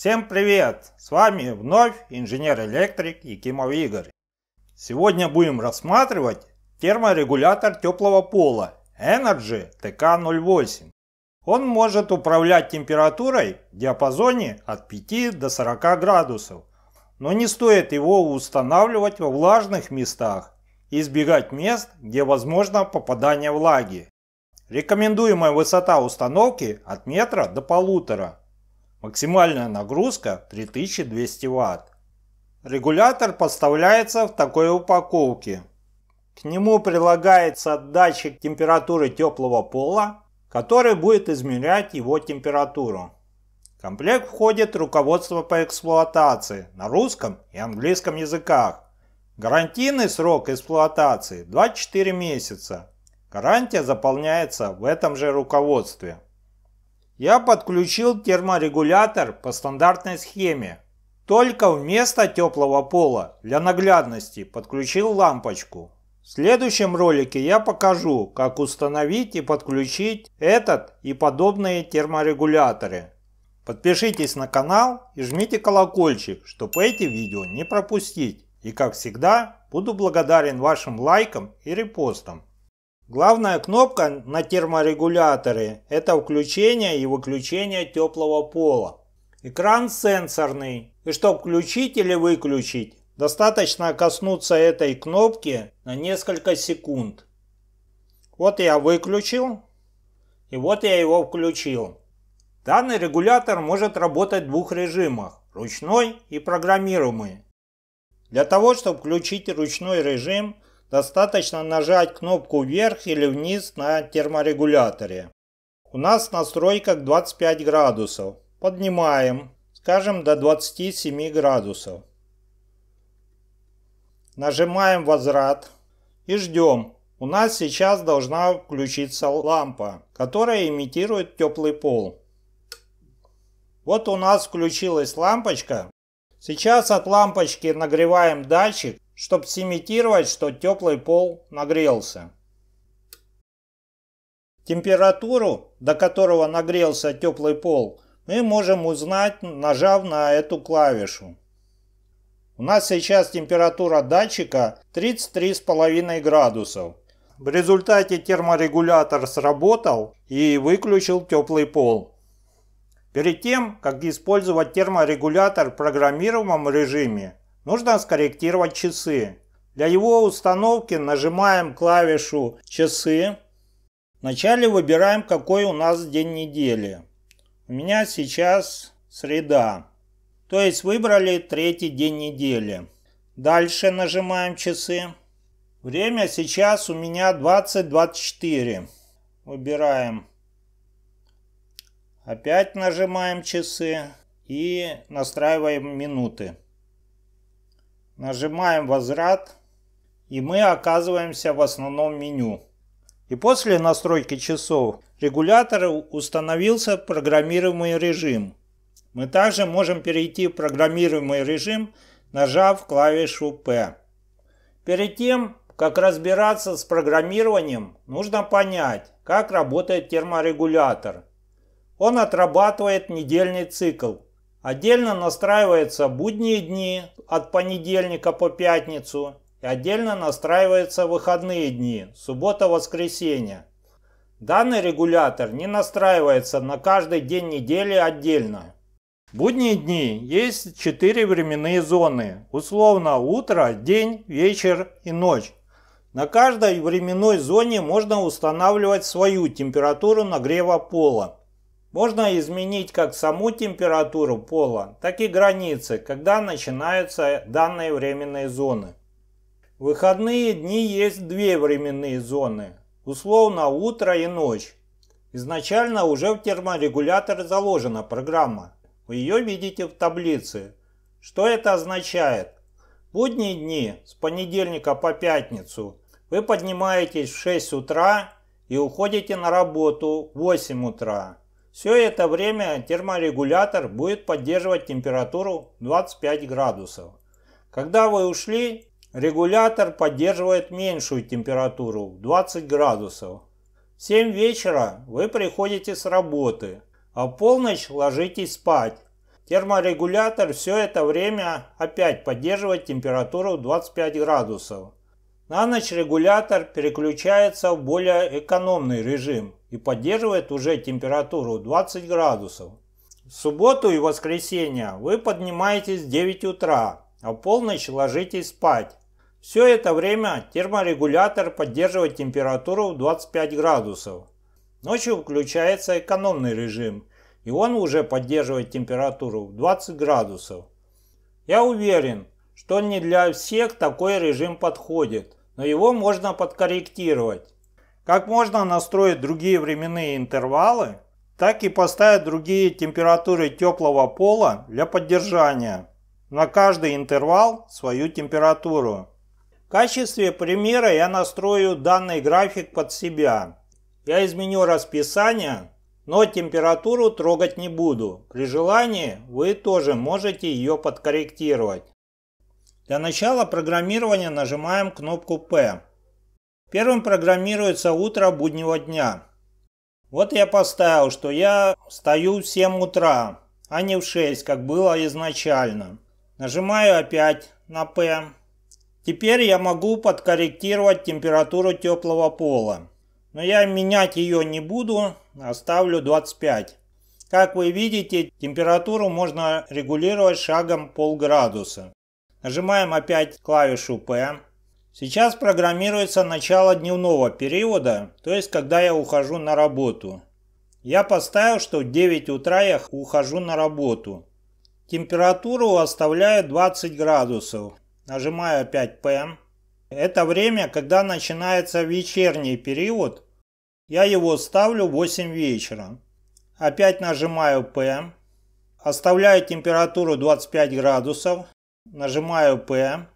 Всем привет! С вами вновь инженер-электрик Якимов Игорь. Сегодня будем рассматривать терморегулятор теплого пола Energy TK08. Он может управлять температурой в диапазоне от 5 до 40 градусов, но не стоит его устанавливать во влажных местах и избегать мест, где возможно попадание влаги. Рекомендуемая высота установки от метра до полутора – Максимальная нагрузка 3200 Вт. Регулятор поставляется в такой упаковке. К нему прилагается датчик температуры теплого пола, который будет измерять его температуру. В комплект входит руководство по эксплуатации на русском и английском языках. Гарантийный срок эксплуатации 24 месяца. Гарантия заполняется в этом же руководстве. Я подключил терморегулятор по стандартной схеме. Только вместо теплого пола для наглядности подключил лампочку. В следующем ролике я покажу, как установить и подключить этот и подобные терморегуляторы. Подпишитесь на канал и жмите колокольчик, чтобы эти видео не пропустить. И как всегда, буду благодарен вашим лайкам и репостам. Главная кнопка на терморегуляторе – это включение и выключение теплого пола. Экран сенсорный, и чтобы включить или выключить, достаточно коснуться этой кнопки на несколько секунд. Вот я выключил, и вот я его включил. Данный регулятор может работать в двух режимах – ручной и программируемый. Для того, чтобы включить ручной режим – достаточно нажать кнопку вверх или вниз на терморегуляторе. У нас настройка 25 градусов. Поднимаем, скажем, до 27 градусов. Нажимаем возврат и ждем. У нас сейчас должна включиться лампа, которая имитирует теплый пол. Вот у нас включилась лампочка. Сейчас от лампочки нагреваем датчик чтобы симитировать, что теплый пол нагрелся. Температуру, до которого нагрелся теплый пол, мы можем узнать, нажав на эту клавишу. У нас сейчас температура датчика 33,5 градусов. В результате терморегулятор сработал и выключил теплый пол. Перед тем, как использовать терморегулятор в программируемом режиме, нужно скорректировать часы. Для его установки нажимаем клавишу «Часы». Вначале выбираем, какой у нас день недели. У меня сейчас среда. То есть выбрали третий день недели. Дальше нажимаем часы. Время сейчас у меня 20.24. Выбираем. Опять нажимаем часы и настраиваем минуты нажимаем «Возврат», и мы оказываемся в основном меню. И после настройки часов регулятора установился программируемый режим. Мы также можем перейти в программируемый режим, нажав клавишу «P». Перед тем, как разбираться с программированием, нужно понять, как работает терморегулятор. Он отрабатывает недельный цикл – Отдельно настраиваются будние дни от понедельника по пятницу и отдельно настраиваются выходные дни, суббота-воскресенье. Данный регулятор не настраивается на каждый день недели отдельно. В будние дни есть четыре временные зоны, условно утро, день, вечер и ночь. На каждой временной зоне можно устанавливать свою температуру нагрева пола. Можно изменить как саму температуру пола, так и границы, когда начинаются данные временные зоны. В выходные дни есть две временные зоны, условно утро и ночь. Изначально уже в терморегулятор заложена программа. Вы ее видите в таблице. Что это означает? В будние дни с понедельника по пятницу вы поднимаетесь в 6 утра и уходите на работу в 8 утра. Все это время терморегулятор будет поддерживать температуру 25 градусов. Когда вы ушли, регулятор поддерживает меньшую температуру 20 градусов. В 7 вечера вы приходите с работы, а в полночь ложитесь спать. Терморегулятор все это время опять поддерживает температуру 25 градусов. На ночь регулятор переключается в более экономный режим и поддерживает уже температуру 20 градусов. В субботу и воскресенье вы поднимаетесь в 9 утра, а в полночь ложитесь спать. Все это время терморегулятор поддерживает температуру в 25 градусов. Ночью включается экономный режим, и он уже поддерживает температуру в 20 градусов. Я уверен, что не для всех такой режим подходит но его можно подкорректировать. Как можно настроить другие временные интервалы, так и поставить другие температуры теплого пола для поддержания. На каждый интервал свою температуру. В качестве примера я настрою данный график под себя. Я изменю расписание, но температуру трогать не буду. При желании вы тоже можете ее подкорректировать. Для начала программирования нажимаем кнопку «P». Первым программируется утро буднего дня. Вот я поставил, что я встаю в 7 утра, а не в 6, как было изначально. Нажимаю опять на «P». Теперь я могу подкорректировать температуру теплого пола. Но я менять ее не буду, оставлю а 25. Как вы видите, температуру можно регулировать шагом полградуса. Нажимаем опять клавишу P. Сейчас программируется начало дневного периода, то есть когда я ухожу на работу. Я поставил, что в 9 утра я ухожу на работу. Температуру оставляю 20 градусов. Нажимаю опять P. Это время, когда начинается вечерний период. Я его ставлю в 8 вечера. Опять нажимаю P. Оставляю температуру 25 градусов нажимаю P.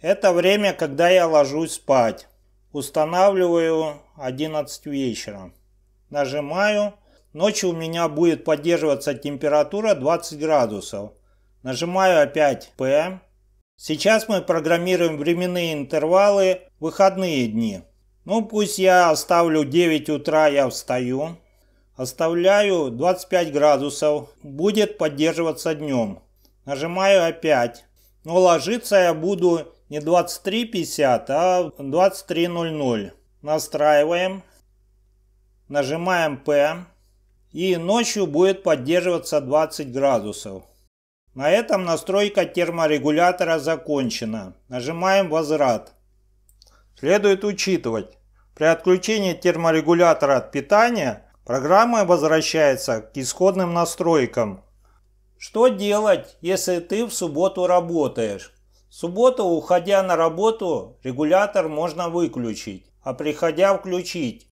Это время, когда я ложусь спать. Устанавливаю 11 вечера. Нажимаю. Ночью у меня будет поддерживаться температура 20 градусов. Нажимаю опять P. Сейчас мы программируем временные интервалы выходные дни. Ну пусть я оставлю 9 утра, я встаю. Оставляю 25 градусов, будет поддерживаться днем. Нажимаю опять. Но ложиться я буду не 23.50, а 23.00. Настраиваем. Нажимаем P. И ночью будет поддерживаться 20 градусов. На этом настройка терморегулятора закончена. Нажимаем «Возврат». Следует учитывать, при отключении терморегулятора от питания программа возвращается к исходным настройкам что делать, если ты в субботу работаешь? В субботу, уходя на работу, регулятор можно выключить, а приходя включить.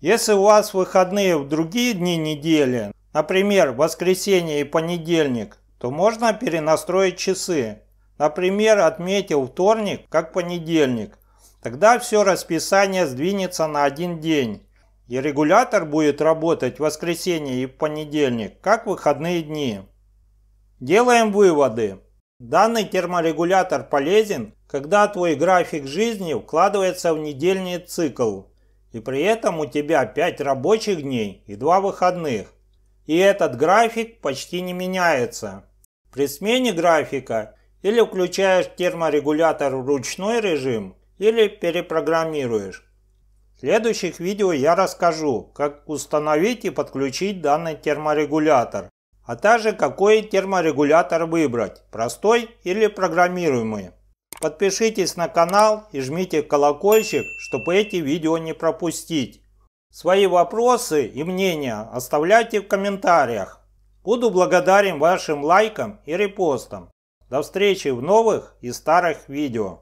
Если у вас выходные в другие дни недели, например, воскресенье и понедельник, то можно перенастроить часы. Например, отметил вторник как понедельник. Тогда все расписание сдвинется на один день. И регулятор будет работать в воскресенье и в понедельник, как выходные дни. Делаем выводы. Данный терморегулятор полезен, когда твой график жизни вкладывается в недельный цикл, и при этом у тебя 5 рабочих дней и 2 выходных. И этот график почти не меняется. При смене графика или включаешь терморегулятор в ручной режим, или перепрограммируешь. В следующих видео я расскажу, как установить и подключить данный терморегулятор а также какой терморегулятор выбрать, простой или программируемый. Подпишитесь на канал и жмите колокольчик, чтобы эти видео не пропустить. Свои вопросы и мнения оставляйте в комментариях. Буду благодарен вашим лайкам и репостам. До встречи в новых и старых видео.